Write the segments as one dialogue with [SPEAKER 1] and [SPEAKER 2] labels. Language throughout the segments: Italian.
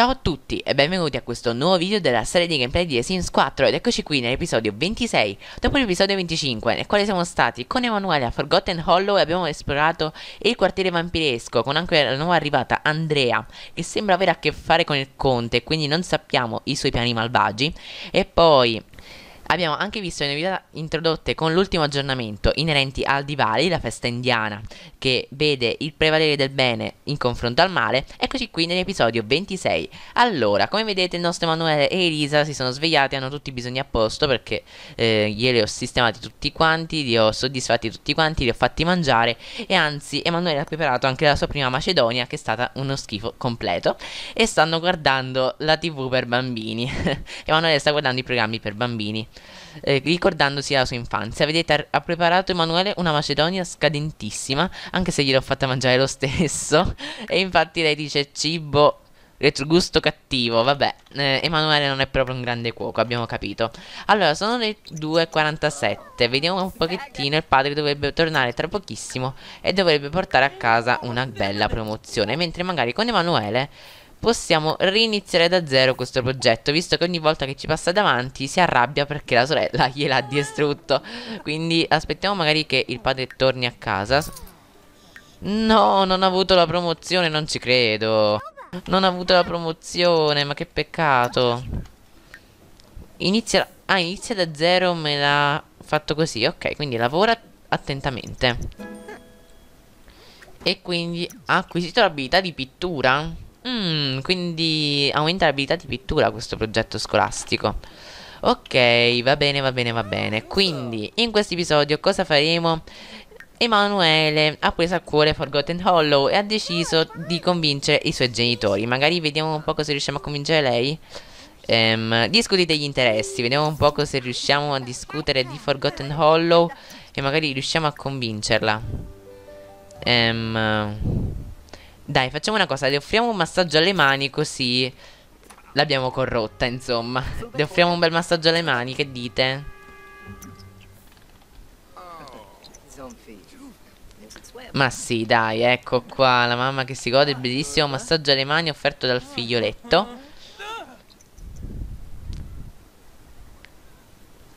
[SPEAKER 1] Ciao a tutti e benvenuti a questo nuovo video della serie di gameplay di The Sims 4 ed eccoci qui nell'episodio 26 dopo l'episodio 25 nel quale siamo stati con Emanuele a Forgotten Hollow e abbiamo esplorato il quartiere vampiresco con anche la nuova arrivata Andrea che sembra avere a che fare con il conte quindi non sappiamo i suoi piani malvagi e poi Abbiamo anche visto le novità introdotte con l'ultimo aggiornamento inerenti al Diwali, la festa indiana, che vede il prevalere del bene in confronto al male, eccoci qui nell'episodio 26. Allora, come vedete il nostro Emanuele e Elisa si sono svegliati, hanno tutti i bisogni a posto perché eh, ieri ho sistemati tutti quanti, li ho soddisfatti tutti quanti, li ho fatti mangiare e anzi Emanuele ha preparato anche la sua prima Macedonia che è stata uno schifo completo e stanno guardando la tv per bambini. Emanuele sta guardando i programmi per bambini eh, ricordandosi la sua infanzia. Vedete, ha, ha, preparato Emanuele una macedonia scadentissima, anche se gliel'ho fatta mangiare lo stesso. E infatti lei dice cibo retrogusto cattivo, vabbè, eh, Emanuele non è proprio un grande cuoco, abbiamo capito. Allora, sono le 2.47, vediamo un pochettino, il padre dovrebbe tornare tra pochissimo e dovrebbe portare a casa una bella promozione, mentre magari con Emanuele possiamo riniziare da zero questo progetto visto che ogni volta che ci passa davanti si arrabbia perché la sorella gliel'ha distrutto quindi aspettiamo magari che il padre torni a casa no non ha avuto la promozione non ci credo non ha avuto la promozione ma che peccato inizia ah inizia da zero me l'ha fatto così ok quindi lavora attentamente e quindi ha acquisito l'abilità di pittura Mm, quindi aumenta l'abilità di pittura questo progetto scolastico. Ok, va bene, va bene, va bene. Quindi, in questo episodio cosa faremo? Emanuele ha preso a cuore Forgotten Hollow e ha deciso di convincere i suoi genitori. Magari vediamo un po' cosa riusciamo a convincere lei. Ehm, discuti degli interessi, vediamo un po' cosa riusciamo a discutere di Forgotten Hollow e magari riusciamo a convincerla. Ehm... Dai, facciamo una cosa, le offriamo un massaggio alle mani così l'abbiamo corrotta, insomma. Le offriamo un bel massaggio alle mani, che dite? Ma sì, dai, ecco qua la mamma che si gode il bellissimo massaggio alle mani offerto dal figlioletto.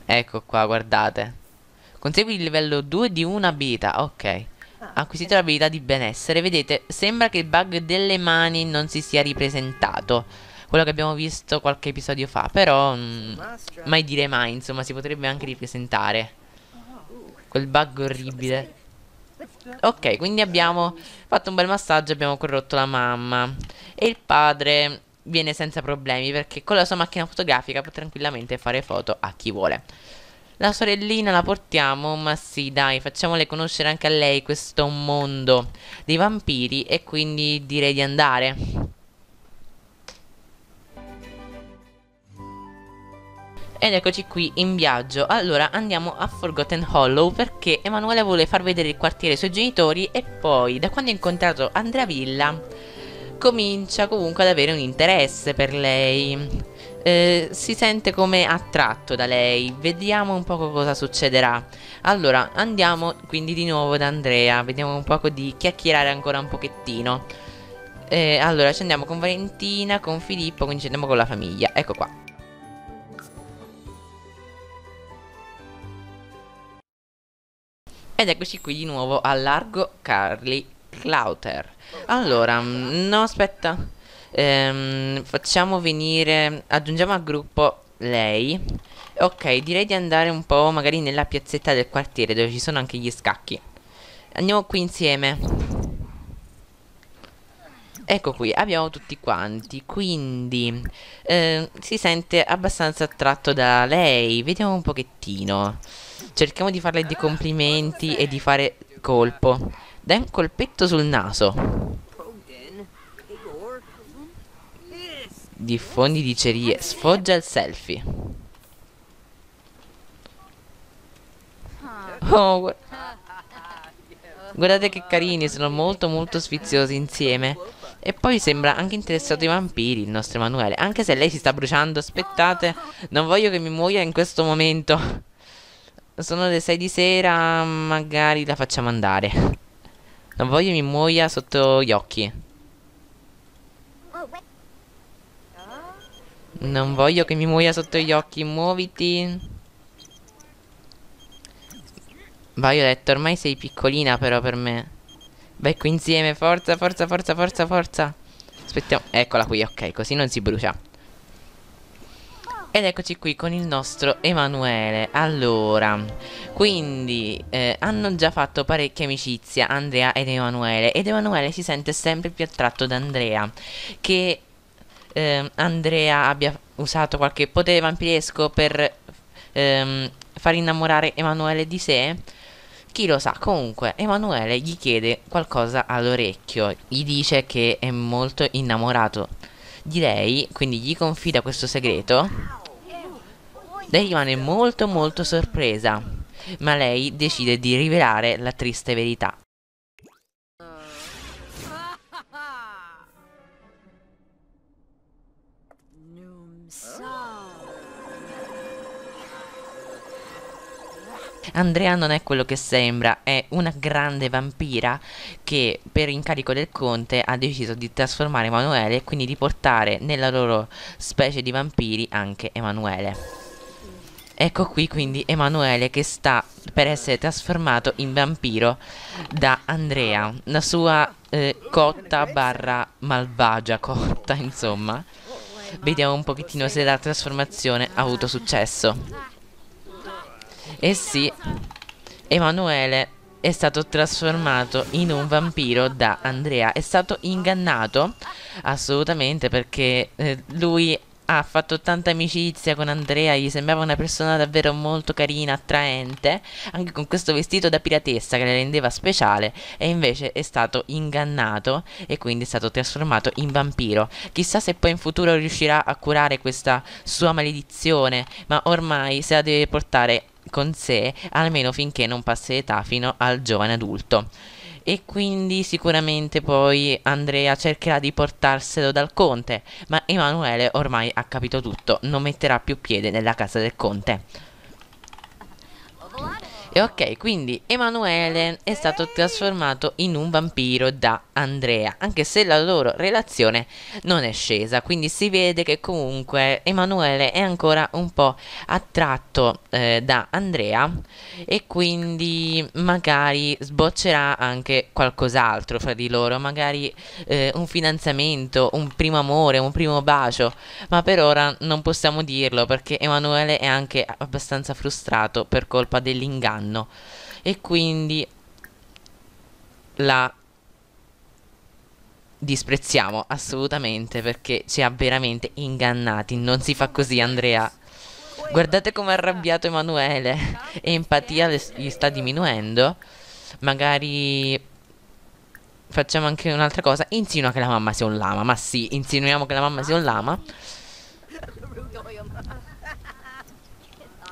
[SPEAKER 1] Ecco qua, guardate. Consegui il livello 2 di una vita, ok. Ah, Acquisito l'abilità di benessere. Vedete, sembra che il bug delle mani non si sia ripresentato. Quello che abbiamo visto qualche episodio fa. Però, mh, mm, mai dire mai, insomma, si potrebbe anche ripresentare. Quel bug orribile. Ok, quindi abbiamo fatto un bel massaggio, abbiamo corrotto la mamma. E il padre viene senza problemi perché con la sua macchina fotografica può tranquillamente fare foto a chi vuole. La sorellina la portiamo, ma sì, dai, facciamole conoscere anche a lei questo mondo dei vampiri e quindi direi di andare. Ed eccoci qui in viaggio. Allora andiamo a Forgotten Hollow perché Emanuele vuole far vedere il quartiere ai suoi genitori e poi da quando ha incontrato Andrea Villa comincia comunque ad avere un interesse per lei eh, si sente come attratto da lei. Vediamo un poco cosa succederà. Allora, andiamo quindi di nuovo da Andrea, vediamo un poco di chiacchierare ancora un pochettino. Eh, allora, ci andiamo con Valentina, con Filippo, quindi ci andiamo con la famiglia. Ecco qua. Ed eccoci qui di nuovo a largo Carly Clouter. Allora, mm, no aspetta ehm, facciamo venire, aggiungiamo al gruppo lei. Ok, direi di andare un po' magari nella piazzetta del quartiere dove ci sono anche gli scacchi. Andiamo qui insieme. Ecco qui, abbiamo tutti quanti, quindi eh, si sente abbastanza attratto da lei, vediamo un pochettino. Cerchiamo di farle dei complimenti e di fare colpo. Dai un colpetto sul naso. Diffondi dicerie. Sfoggia il selfie. Ah. Oh, gu guardate che carini, sono molto molto sfiziosi insieme. E poi sembra anche interessato ai vampiri il nostro Emanuele. Anche se lei si sta bruciando, aspettate. Non voglio che mi muoia in questo momento. Sono le 6 di sera, magari la facciamo andare. Non voglio mi muoia sotto gli occhi. Non voglio che mi muoia sotto gli occhi, muoviti. Violet, ormai sei piccolina però per me. Vai qui insieme, forza, forza, forza, forza, forza. Aspettiamo, eccola qui, ok, così non si brucia. Ed eccoci qui con il nostro Emanuele. Allora, quindi eh, hanno già fatto parecchia amicizia Andrea ed Emanuele ed Emanuele si sente sempre più attratto da Andrea che eh, Andrea abbia usato qualche potere vampiresco per ehm, far innamorare Emanuele di sé? Chi lo sa, comunque Emanuele gli chiede qualcosa all'orecchio, gli dice che è molto innamorato di lei, quindi gli confida questo segreto. Lei rimane molto molto sorpresa, ma lei decide di rivelare la triste verità. Andrea non è quello che sembra, è una grande vampira che per incarico del conte ha deciso di trasformare Emanuele e quindi di portare nella loro specie di vampiri anche Emanuele. Ecco qui quindi Emanuele che sta per essere trasformato in vampiro da Andrea, la sua eh, cotta barra malvagia cotta insomma. Vediamo un pochettino se la trasformazione ha avuto successo. Eh sì, Emanuele è stato trasformato in un vampiro da Andrea. È stato ingannato? Assolutamente, perché eh, lui ha fatto tanta amicizia con Andrea, gli sembrava una persona davvero molto carina, attraente, anche con questo vestito da piratessa che la rendeva speciale, e invece è stato ingannato e quindi è stato trasformato in vampiro. Chissà se poi in futuro riuscirà a curare questa sua maledizione, ma ormai se la deve portare con sé almeno finché non passa l'età fino al giovane adulto e quindi sicuramente poi Andrea cercherà di portarselo dal conte, ma Emanuele ormai ha capito tutto, non metterà più piede nella casa del conte. E ok, quindi Emanuele è stato trasformato in un vampiro da Andrea, anche se la loro relazione non è scesa, quindi si vede che comunque Emanuele è ancora un po' attratto eh, da Andrea e quindi magari sboccerà anche qualcos'altro fra di loro, magari eh, un fidanzamento, un primo amore, un primo bacio, ma per ora non possiamo dirlo perché Emanuele è anche abbastanza frustrato per colpa dell'inganno e quindi la disprezziamo assolutamente perché ci ha veramente ingannati. Non si fa così, Andrea. Guardate come è arrabbiato Emanuele. Empatia gli sta diminuendo. Magari facciamo anche un'altra cosa. Insinua che la mamma sia un lama. Ma sì, insinuiamo che la mamma sia un lama.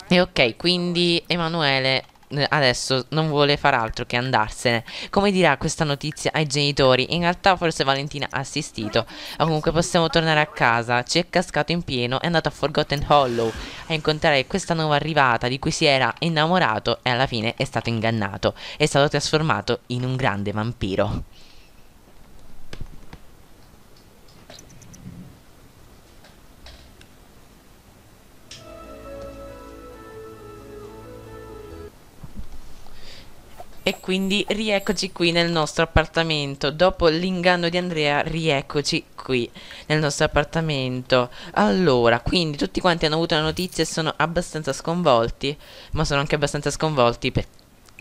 [SPEAKER 1] E ok, quindi Emanuele eh, adesso non vuole far altro che andarsene. Come dirà questa notizia ai genitori? In realtà forse Valentina ha assistito. Ma comunque possiamo tornare a casa. Ci è cascato in pieno, è andato a Forgotten Hollow a incontrare questa nuova arrivata di cui si era innamorato e alla fine è stato ingannato. È stato trasformato in un grande vampiro. E quindi rieccoci qui nel nostro appartamento. Dopo l'inganno di Andrea, rieccoci qui nel nostro appartamento. Allora, quindi tutti quanti hanno avuto la notizia e sono abbastanza sconvolti, ma sono anche abbastanza sconvolti per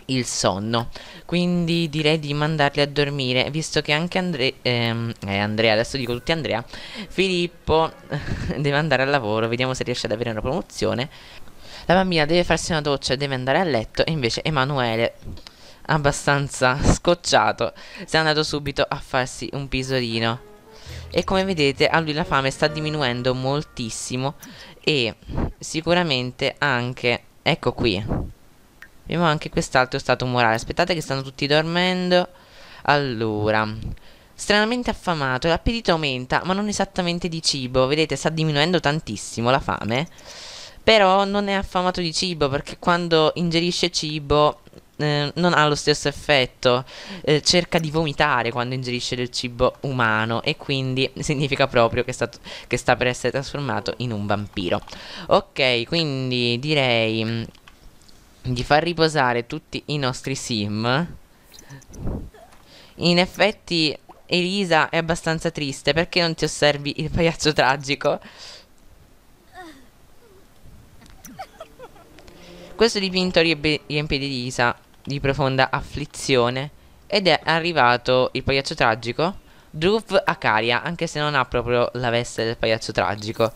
[SPEAKER 1] il sonno. Quindi direi di mandarli a dormire, visto che anche Andre ehm, eh, Andrea, adesso dico tutti Andrea, Filippo deve andare al lavoro, vediamo se riesce ad avere una promozione. La bambina deve farsi una doccia e deve andare a letto, e invece Emanuele abbastanza scocciato, si è andato subito a farsi un pisolino. E come vedete a lui la fame sta diminuendo moltissimo e sicuramente anche, ecco qui, abbiamo anche quest'altro stato morale. Aspettate che stanno tutti dormendo. Allora, stranamente affamato, l'appetito aumenta, ma non esattamente di cibo. Vedete, sta diminuendo tantissimo la fame. Però non è affamato di cibo perché quando ingerisce cibo eh, non ha lo stesso effetto, eh, cerca di vomitare quando ingerisce del cibo umano e quindi significa proprio che, stato, che sta per essere trasformato in un vampiro. Ok, quindi direi mm, di far riposare tutti i nostri sim. In effetti Elisa è abbastanza triste perché non ti osservi il pagliaccio tragico. Questo dipinto riempie di Elisa di profonda afflizione ed è arrivato il pagliaccio tragico Druv Akaria, anche se non ha proprio la veste del pagliaccio tragico.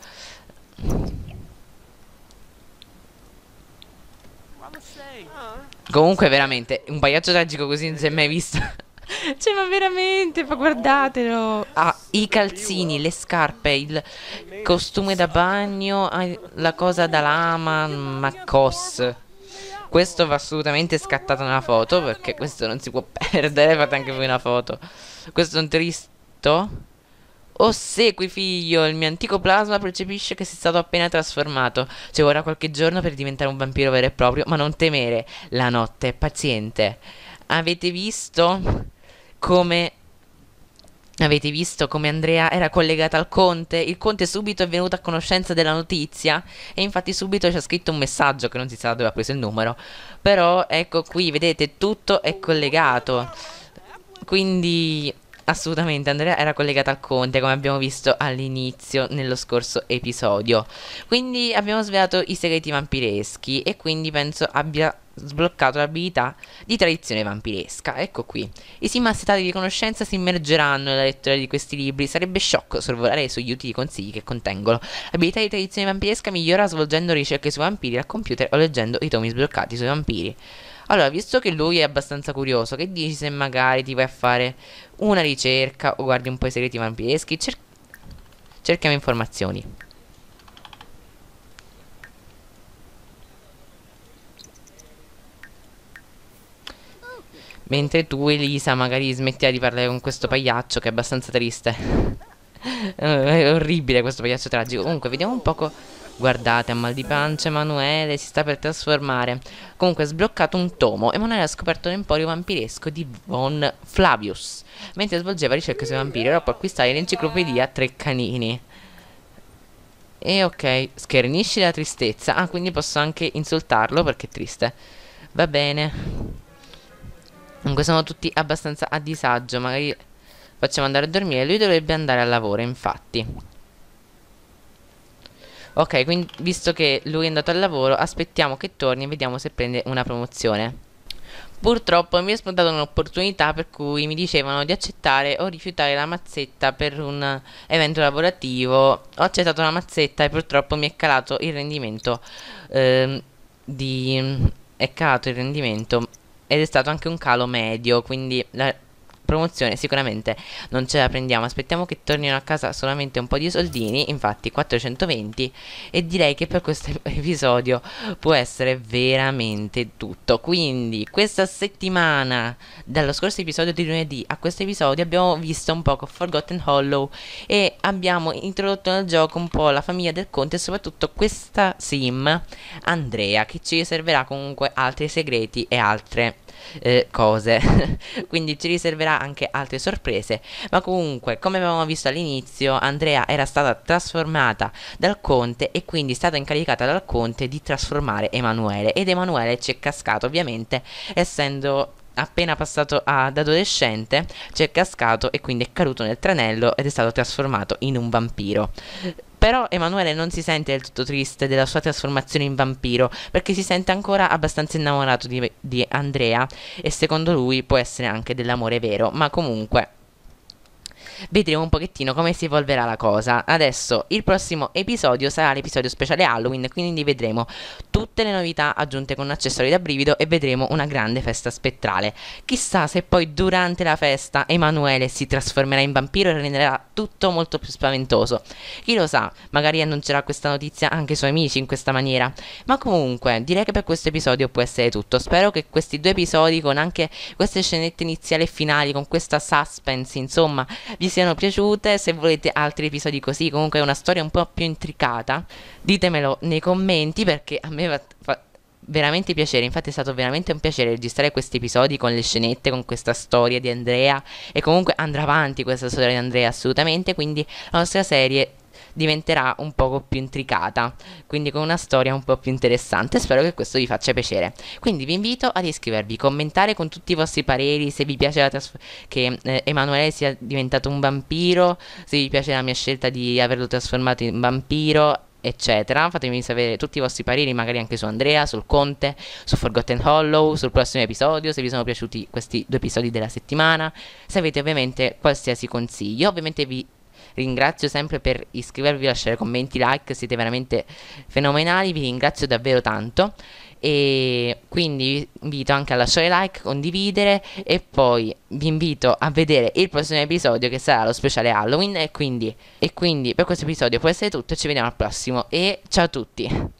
[SPEAKER 1] Comunque veramente, un pagliaccio tragico così non si è mai visto. cioè ma veramente, ma guardatelo. Ha ah, i calzini, le scarpe, il costume da bagno, la cosa da lama, ma cos. Questo va assolutamente scattato nella foto Perché questo non si può perdere Fate anche voi una foto Questo è un tristo Oh segui figlio, il mio antico plasma percepisce che sei stato appena trasformato. Ci vorrà qualche giorno per diventare un vampiro vero e proprio, ma non temere, la notte è paziente. Avete visto come Avete visto come Andrea era collegata al conte? Il conte subito è venuto a conoscenza della notizia e infatti subito ci ha scritto un messaggio che non si sa dove ha preso il numero. Però ecco qui, vedete, tutto è collegato. Quindi assolutamente Andrea era collegata al conte come abbiamo visto all'inizio nello scorso episodio. Quindi abbiamo svelato i segreti vampireschi e quindi penso abbia sbloccato l'abilità di tradizione vampiresca. Ecco qui. I sim assetati di conoscenza si immergeranno nella lettura di questi libri. Sarebbe sciocco sorvolare sugli utili consigli che contengono. L'abilità di tradizione vampiresca migliora svolgendo ricerche su vampiri al computer o leggendo i tomi sbloccati sui vampiri. Allora, visto che lui è abbastanza curioso, che dici se magari ti vai a fare una ricerca o guardi un po' i segreti vampireschi? Cer cerchiamo informazioni. Mentre tu, Elisa, magari smettirai di parlare con questo pagliaccio che è abbastanza triste. è orribile questo pagliaccio tragico. Comunque, vediamo un poco... Guardate, ha mal di pancia Emanuele si sta per trasformare. Comunque ha sbloccato un tomo. Emanuele ha scoperto l'emporio vampiresco di Von Flavius. Mentre svolgeva ricerche sui vampiri, era può acquistare l'enciclopedia Tre Canini. E ok, schernisci la tristezza. Ah, quindi posso anche insultarlo perché è triste. Va bene. Comunque sono tutti abbastanza a disagio, magari facciamo andare a dormire. Lui dovrebbe andare al lavoro, infatti. Ok, quindi visto che lui è andato al lavoro, aspettiamo che torni e vediamo se prende una promozione. Purtroppo mi è spuntata un'opportunità per cui mi dicevano di accettare o rifiutare la mazzetta per un evento lavorativo. Ho accettato la mazzetta e purtroppo mi è calato il rendimento. Ehm, di, è calato il rendimento ed è stato anche un calo medio, quindi la promozione sicuramente non ce la prendiamo aspettiamo che tornino a casa solamente un po' di soldini infatti 420 e direi che per questo episodio può essere veramente tutto quindi questa settimana dallo scorso episodio di lunedì a questo episodio abbiamo visto un po' Forgotten Hollow e abbiamo introdotto nel gioco un po' la famiglia del conte e soprattutto questa sim Andrea che ci riserverà comunque altri segreti e altre eh, cose quindi ci riserverà anche altre sorprese ma comunque come avevamo visto all'inizio Andrea era stata trasformata dal conte e quindi è stata incaricata dal conte di trasformare Emanuele ed Emanuele ci è cascato ovviamente essendo appena passato ad adolescente ci è cascato e quindi è caduto nel tranello ed è stato trasformato in un vampiro però Emanuele non si sente del tutto triste della sua trasformazione in vampiro, perché si sente ancora abbastanza innamorato di, di Andrea e secondo lui può essere anche dell'amore vero, ma comunque vedremo un pochettino come si evolverà la cosa. Adesso il prossimo episodio sarà l'episodio speciale Halloween, quindi vedremo tutte le novità aggiunte con accessori da brivido e vedremo una grande festa spettrale. Chissà se poi durante la festa Emanuele si trasformerà in vampiro e renderà tutto molto più spaventoso. Chi lo sa, magari annuncerà questa notizia anche ai suoi amici in questa maniera. Ma comunque, direi che per questo episodio può essere tutto. Spero che questi due episodi con anche queste scenette iniziali e finali, con questa suspense, insomma, vi vi siano piaciute, se volete altri episodi così, comunque è una storia un po' più intricata, ditemelo nei commenti perché a me fa, veramente piacere, infatti è stato veramente un piacere registrare questi episodi con le scenette, con questa storia di Andrea e comunque andrà avanti questa storia di Andrea assolutamente, quindi la nostra serie diventerà un poco più intricata, quindi con una storia un po' più interessante. Spero che questo vi faccia piacere. Quindi vi invito ad iscrivervi, commentare con tutti i vostri pareri se vi piace che eh, Emanuele sia diventato un vampiro, se vi piace la mia scelta di averlo trasformato in vampiro eccetera. Fatemi sapere tutti i vostri pareri, magari anche su Andrea, sul Conte, su Forgotten Hollow, sul prossimo episodio, se vi sono piaciuti questi due episodi della settimana. Se avete ovviamente qualsiasi consiglio, ovviamente vi ringrazio sempre per iscrivervi, lasciare commenti, like, siete veramente fenomenali, vi ringrazio davvero tanto e quindi vi invito anche a lasciare like, condividere e poi vi invito a vedere il prossimo episodio che sarà lo speciale Halloween e quindi, e quindi per questo episodio può essere tutto, ci vediamo al prossimo e ciao a tutti!